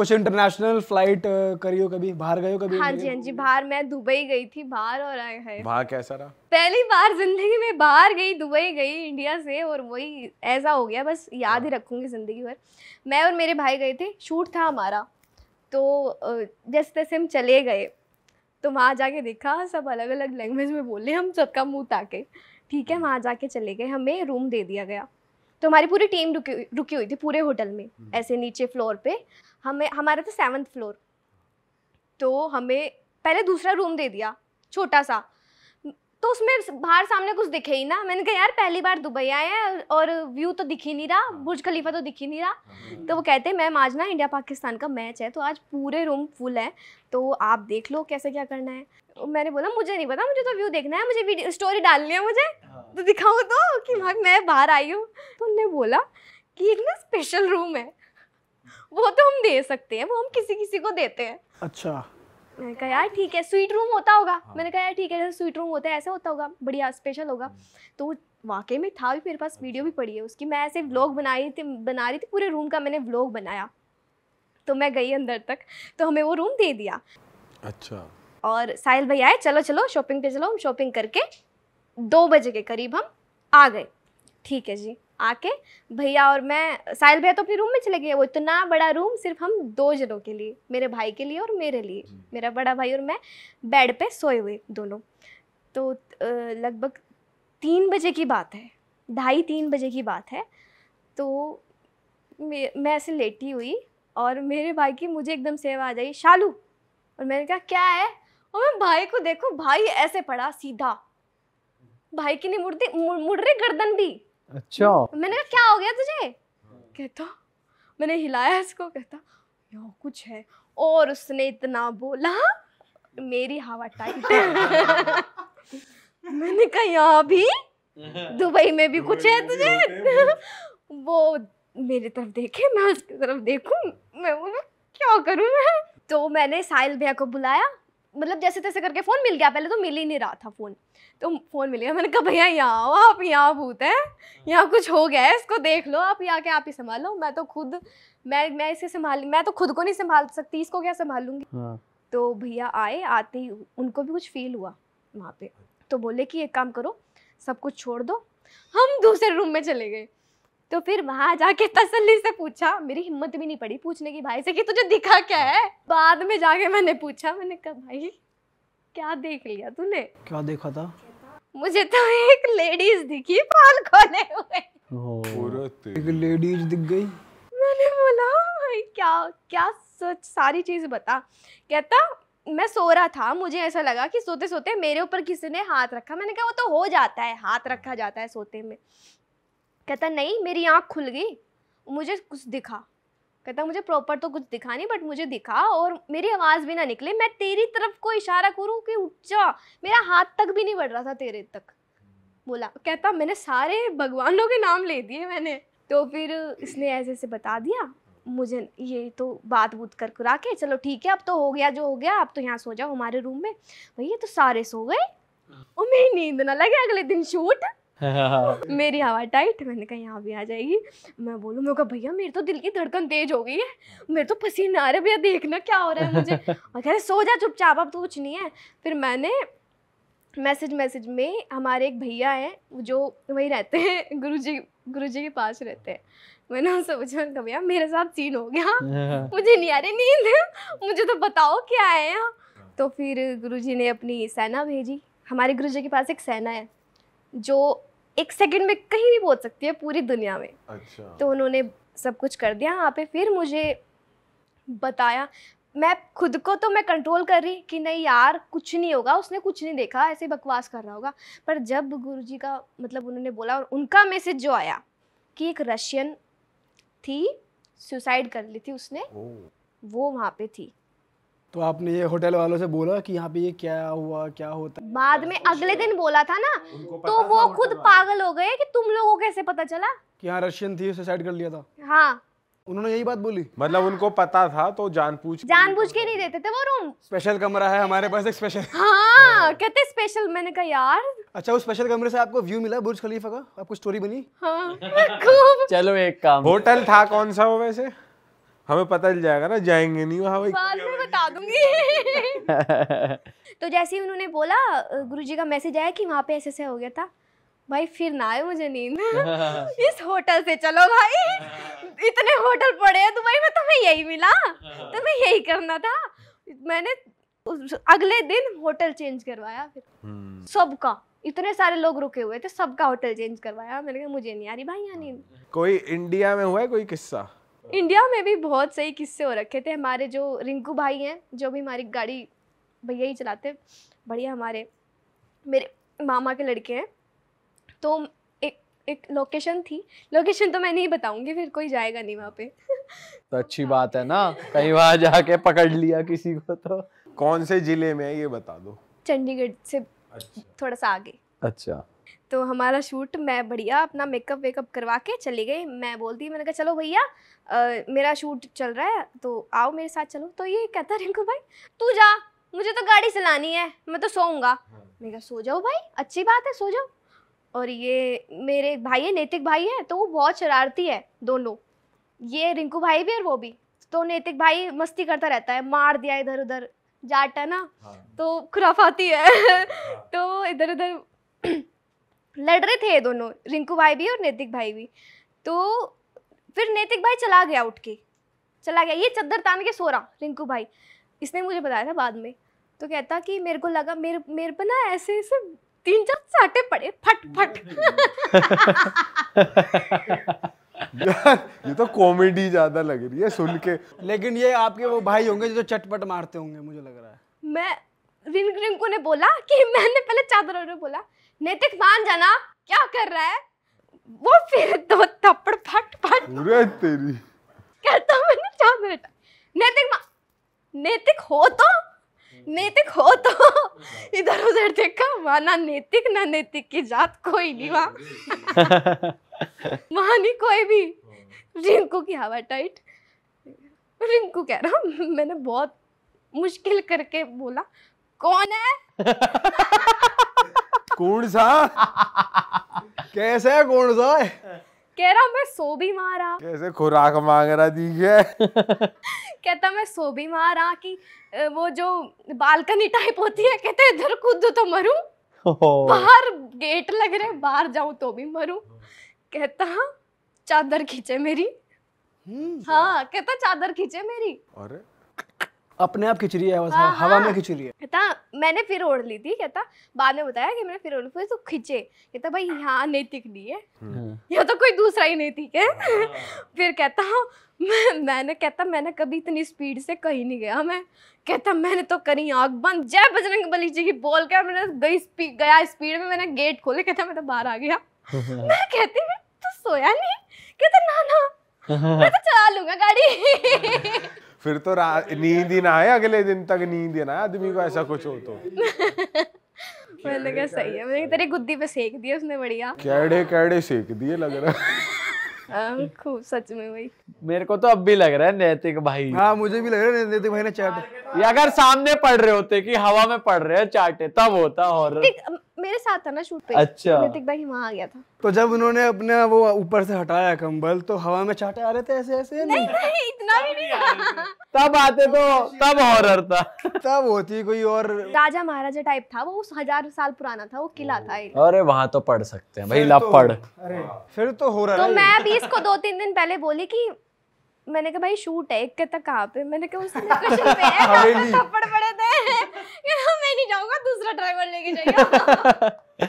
कुछ international flight करी हो कभी बाहर गए हो कभी हाँ जी हाँ जी बाहर मैं दुबई गई थी बाहर और आए हैं बाहर कैसा रहा पहली बार जिंदगी में बाहर गई दुबई गई इंडिया से और वही ऐसा हो गया बस याद ही हाँ। रखूंगी जिंदगी भर मैं और मेरे भाई गए थे शूट था हमारा तो जैसे तैसे हम चले गए तो वहाँ जाके देखा सब अलग अलग लैंग्वेज में बोले हम सबका मुँह ताके ठीक है हम्म। वहाँ जाके चले गए हमें रूम दे दिया गया तो हमारी पूरी टीम रुकी रुकी हुई थी पूरे होटल में हम्म। ऐसे नीचे फ्लोर पे हमें हमारा था सेवन्थ फ्लोर तो हमें पहले दूसरा रूम दे दिया छोटा सा तो उसमें बाहर सामने कुछ दिखे ही ना मैंने कहा यार पहली बार दुबई आए हैं और व्यू तो दिख ही नहीं रहा बुर्ज हाँ। खलीफा तो दिख ही नहीं रहा हाँ। तो वो कहते हैं मैम आज ना इंडिया पाकिस्तान का मैच है तो आज पूरे रूम फुल है तो आप देख लो कैसे क्या करना है तो मैंने बोला मुझे नहीं पता मुझे तो व्यू देखना है मुझे स्टोरी डालनी है मुझे हाँ। तो दिखाऊँ तो कि मैं बाहर आई हूँ तो उनने बोला कि एक ना स्पेशल रूम है वो तो हम दे सकते हैं वो हम किसी किसी को देते हैं अच्छा मैंने कहा यार ठीक है स्वीट रूम होता होगा हाँ। मैंने कहा यार ठीक है स्वीट रूम होता है ऐसा होता होगा बढ़िया स्पेशल होगा हाँ। तो वाकई में था भी मेरे पास वीडियो अच्छा। भी पड़ी है उसकी मैं ऐसे व्लॉग बना रही थी बना रही थी पूरे रूम का मैंने व्लॉग बनाया तो मैं गई अंदर तक तो हमें वो रूम दे दिया अच्छा और साहिल भाई आए चलो चलो शॉपिंग पे चलो हम शॉपिंग करके दो बजे के करीब हम आ गए ठीक है जी आके भैया और मैं साहिल भैया तो अपने रूम में चले गए वो इतना बड़ा रूम सिर्फ हम दो जनों के लिए मेरे भाई के लिए और मेरे लिए मेरा बड़ा भाई और मैं बेड पे सोए हुए दोनों तो लगभग तीन बजे की बात है ढाई तीन बजे की बात है तो मैं ऐसे लेटी हुई और मेरे भाई की मुझे एकदम सेवा आ जाई शालू और मैंने कहा क्या है और मैं भाई को देखो भाई ऐसे पड़ा सीधा भाई की नहीं मुड़ती मुड़ रही गर्दन भी अच्छा मैंने कहा क्या हो गया तुझे कहता मैंने हिलाया इसको कहता यो कुछ है और उसने इतना बोला मेरी हवा टाइट मैंने कहा यहाँ भी दुबई में भी कुछ है तुझे वो मेरी तरफ देखे मैं उसकी तरफ देखूं मैं क्या करूं मैं तो मैंने साहिल भैया को बुलाया मतलब जैसे तैसे करके फ़ोन मिल गया पहले तो मिल ही नहीं रहा था फ़ोन तो फ़ोन मिल गया मैंने कहा भैया यहाँ आओ आप यहाँ भूत हैं यहाँ कुछ हो गया है इसको देख लो आप यहाँ के आप ही संभालो मैं तो खुद मैं मैं इसे संभाल मैं तो खुद को नहीं संभाल सकती इसको क्या संभालूंगी हाँ। तो भैया आए आते ही उनको भी कुछ फील हुआ वहाँ पे तो बोले कि एक काम करो सब कुछ छोड़ दो हम दूसरे रूम में चले गए तो फिर वहां जाके तसल्ली से पूछा मेरी हिम्मत भी नहीं पड़ी पूछने की भाई से कि तुझे दिखा क्या हाँ। है बाद में जाके मैंने पूछा मैंने कहा भाई क्या देख लिया तूने क्या देखा था मुझे तो एक लेडीज दिखी बाल खोले हुए एक लेडीज दिख गई मैंने बोला भाई क्या क्या सच सारी चीज बता कहता मैं सो रहा था मुझे ऐसा लगा कि सोते सोते मेरे ऊपर किसी ने हाथ रखा मैंने कहा वो तो हो जाता है हाथ रखा जाता है सोते में कहता नहीं मेरी आँख खुल गई मुझे कुछ दिखा कहता मुझे प्रॉपर तो कुछ दिखा नहीं बट मुझे दिखा और मेरी आवाज़ भी ना निकले मैं तेरी तरफ को इशारा करूँ कि उठ जा मेरा हाथ तक भी नहीं बढ़ रहा था तेरे तक बोला कहता मैंने सारे भगवानों के नाम ले दिए मैंने तो फिर इसने ऐसे ऐसे बता दिया मुझे ये तो बात बूत कर करा के चलो ठीक है अब तो हो गया जो हो गया अब तो यहाँ सो जाओ हमारे रूम में भैया तो सारे सो गए और हाँ। मेरी नींद ना लगे अगले दिन शूट मेरी हवा टाइट मैंने कहा यहाँ भी आ जाएगी मैं बोलू मैं कहा भैया मेरी तो दिल की धड़कन तेज हो गई है मेरे तो पसीना आ रहा है भैया देखना क्या हो रहा है मुझे और कह रहे सो जा चुपचाप अब तो कुछ नहीं है फिर मैंने मैसेज मैसेज में हमारे एक भैया हैं जो वही रहते हैं गुरु जी गुरु जी के पास रहते हैं मैंने उनसे पूछा उनका भैया मेरे साथ सीन हो गया मुझे नहीं आ रही नींद मुझे तो बताओ क्या है यहाँ तो फिर गुरुजी ने अपनी सेना भेजी हमारे गुरुजी के पास एक सेना है जो एक सेकंड में कहीं भी पहुंच सकती है पूरी दुनिया में अच्छा तो उन्होंने सब कुछ कर दिया यहाँ पे फिर मुझे बताया मैं खुद को तो मैं कंट्रोल कर रही कि नहीं यार कुछ नहीं होगा उसने कुछ नहीं देखा ऐसे बकवास कर रहा होगा पर जब गुरु का मतलब उन्होंने बोला और उनका मैसेज जो आया कि एक रशियन थी सुसाइड कर ली थी उसने वो वहाँ पे थी तो आपने ये होटल वालों से बोला कि यहाँ पे ये क्या हुआ क्या होता बाद में अगले दिन बोला था ना तो वो खुद पागल हो गए कि तुम लोगों को कैसे पता चला कि हाँ रशियन थी उसे कर लिया था हाँ उन्होंने यही बात बोली मतलब उनको पता था तो जान जानबूझ के नहीं देते थे वो रूम स्पेशल कमरा है हमारे पास एक स्पेशल हाँ, हाँ कहते स्पेशल मैंने कहा यार अच्छा उस स्पेशल कमरे से आपको व्यू मिला बुर्ज खलीफा का आपको स्टोरी बनी हाँ चलो एक काम होटल था कौन सा वो वैसे हमें पता चल जाएगा ना जाएंगे नहीं वहाँ भाई बाद में बता दूंगी तो जैसे ही उन्होंने बोला गुरुजी का मैसेज आया कि वहाँ पे ऐसे ऐसे हो गया था भाई फिर ना आए मुझे नींद इस होटल से चलो भाई इतने होटल पड़े हैं दुबई में तुम्हें यही मिला तुम्हें यही करना था मैंने अगले दिन होटल चेंज करवाया फिर हम्म। सबका इतने सारे लोग रुके हुए थे सबका होटल चेंज करवाया मैंने कहा मुझे नहीं आ रही भाई यहाँ नींद कोई इंडिया में हुआ है कोई किस्सा इंडिया में भी बहुत सही किस्से हो रखे थे हमारे जो रिंकू भाई हैं जो भी हमारी गाड़ी भैया ही चलाते बढ़िया हमारे मेरे मामा के लड़के हैं तो एक एक लोकेशन थी लोकेशन तो मैं नहीं बताऊंगी फिर कोई जाएगा नहीं वहाँ पे तो अच्छी बात है ना कहीं वहाँ जाके पकड़ लिया किसी को तो कौन से जिले में है ये बता दो चंडीगढ़ से अच्छा। थोड़ा सा आगे अच्छा तो हमारा शूट मैं बढ़िया अपना मेकअप वेकअप करवा के चली गई मैं बोलती मैंने कहा चलो भैया मेरा शूट चल रहा है तो आओ मेरे साथ चलो तो ये कहता रिंकू भाई तू जा मुझे तो गाड़ी चलानी है मैं तो सोऊंगा हाँ। मैंने कहा सो जाओ भाई अच्छी बात है सो जाओ और ये मेरे भाई है नैतिक भाई है तो वो बहुत शरारती है दोनों ये रिंकू भाई भी और वो भी तो नैतिक भाई मस्ती करता रहता है मार दिया इधर उधर जाट है ना हाँ। तो खुराफाती है हाँ। तो इधर उधर लड़ रहे थे ये दोनों रिंकू भाई भी और नैतिक भाई भी तो फिर नैतिक भाई चला गया उठ के चला गया ये चद्दर तान के सो रहा रिंकू भाई इसने मुझे बताया था बाद में तो कहता कि मेरे को लगा मेरे मेरे पर ना ऐसे ऐसे तीन चार साटे पड़े फट फट ये तो कॉमेडी ज्यादा लग रही है सुन के लेकिन ये आपके वो भाई होंगे जो चटपट मारते होंगे मुझे लग रहा है मैं रिंग रिंकू ने बोला कि मैंने पहले चादर और बोला नैतिक मान जाना क्या कर रहा है वो फिर दो तो थप्पड़ फट फट पूरे तेरी कहता मैंने चादर हटा नैतिक नैतिक हो तो नैतिक हो तो इधर उधर देखा वहां ना नैतिक ना नैतिक की जात कोई नहीं वहां वहां नहीं कोई भी रिंकू की हवा टाइट रिंकू कह रहा मैंने बहुत मुश्किल करके बोला कौन है कौन सा कैसे है कौन सा है कह रहा मैं सो भी मारा कैसे खुराक मांग रहा दी है कहता मैं सो भी मारा कि वो जो बालकनी टाइप होती है कहते इधर कूद तो मरू बाहर गेट लग रहे बाहर जाऊं तो भी मरू कहता चादर खींचे मेरी हम्म। हाँ कहता चादर खींचे मेरी अरे अपने आप खिंच रही है बस हाँ, हवा में हाँ। खिंच रही है कहता मैंने फिर ओढ़ ली थी कहता बाद में बताया कि मैंने फिर ओढ़ फिर तो खिंचे कहता भाई यहाँ नैतिक नहीं है हम्म। हाँ। यहाँ तो कोई दूसरा ही नैतिक है फिर कहता मैं, मैंने कहता मैंने कभी इतनी स्पीड से कहीं नहीं गया मैं कहता मैंने तो करी आग बंद जय बजरंग बली जी की बोल के मैंने गई स्पीड गया स्पीड में मैंने गेट खोले कहता मैं तो बाहर आ गया मैं कहती मैं तो सोया नहीं कहता ना ना मैं तो चला लूंगा गाड़ी फिर तो नींद ही ना आए अगले दिन तक नींद ही ना आए आदमी को ऐसा कुछ हो तो मैंने कहा सही है मैंने तेरी गुद्दी पे सेक दिया उसने बढ़िया कैड़े कैड़े सेक दिए लग रहा हाँ, खूब सच में भाई मेरे को तो अब भी लग रहा है नैतिक भाई हाँ मुझे भी लग रहा है नैतिक भाई ने चाटे अगर सामने पढ़ रहे होते कि हवा में पढ़ रहे हैं चाटे तब होता हॉरर मेरे साथ था ना शूट पे अच्छा ऋतिक भाई वहाँ आ गया था तो जब उन्होंने अपने वो ऊपर से हटाया कंबल तो हवा में चाटे आ रहे थे ऐसे ऐसे नहीं नहीं इतना भी नहीं तब आते तो तब हॉरर था तब होती कोई और राजा महाराजा टाइप था वो उस हजार साल पुराना था वो किला था अरे वहाँ तो पढ़ सकते हैं भाई ला तो- पढ़ अरे फिर तो हो रहा तो मैं अभी इसको दो तीन दिन पहले बोली की मैंने कहा भाई शूट है एक तक कहाँ पे मैंने कहा उसने थप्पड़ पड़े जाऊंगा दूसरा ड्राइवर लेके जाएगा